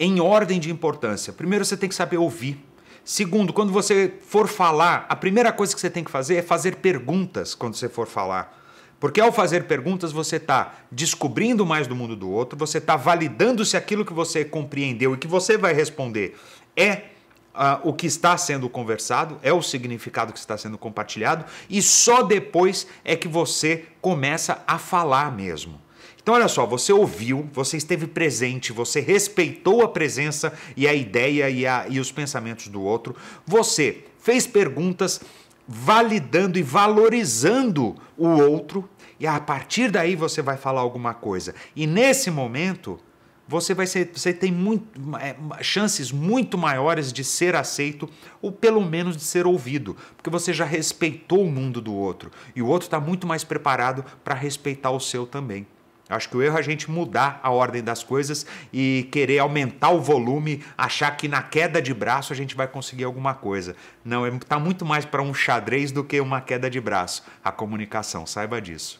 em ordem de importância. Primeiro você tem que saber ouvir. Segundo, quando você for falar, a primeira coisa que você tem que fazer é fazer perguntas quando você for falar. Porque ao fazer perguntas, você está descobrindo mais do mundo do outro, você está validando se aquilo que você compreendeu e que você vai responder é Uh, o que está sendo conversado, é o significado que está sendo compartilhado, e só depois é que você começa a falar mesmo. Então, olha só, você ouviu, você esteve presente, você respeitou a presença e a ideia e, a, e os pensamentos do outro, você fez perguntas validando e valorizando o outro, e a partir daí você vai falar alguma coisa. E nesse momento, você vai ser, você tem muito, é, chances muito maiores de ser aceito ou pelo menos de ser ouvido, porque você já respeitou o mundo do outro e o outro está muito mais preparado para respeitar o seu também. Acho que o erro é a gente mudar a ordem das coisas e querer aumentar o volume, achar que na queda de braço a gente vai conseguir alguma coisa. Não, está é, muito mais para um xadrez do que uma queda de braço. A comunicação, saiba disso.